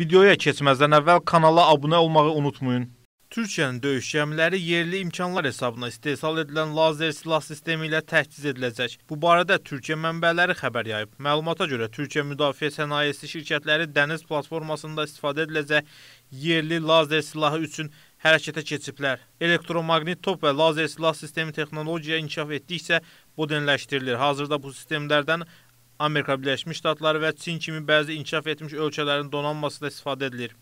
Videoya keçməzdən əvvəl kanala abunə olmağı unutmayın. Türkiyənin döyüş gəmiləri yerli imkanlar hesabına istehsal edilən lazer silah sistemi ilə təhciz ediləcək. Bu barədə Türkiyə mənbələri xəbər yayıb. Məlumata görə Türkiyə Müdafiə Sənayesi şirkətləri dəniz platformasında istifadə ediləcək yerli lazer silahı üçün hərəkətə keçiblər. Elektromaqnit top və lazer silah sistemi texnologiya inkişaf etdikcə modernləşdirilir. Hazırda bu sistemlərdən Amerika Birleşmiş Ştatları və Çin kimi bəzi inkişaf etmiş ölkələrin donanması da istifadə edilir.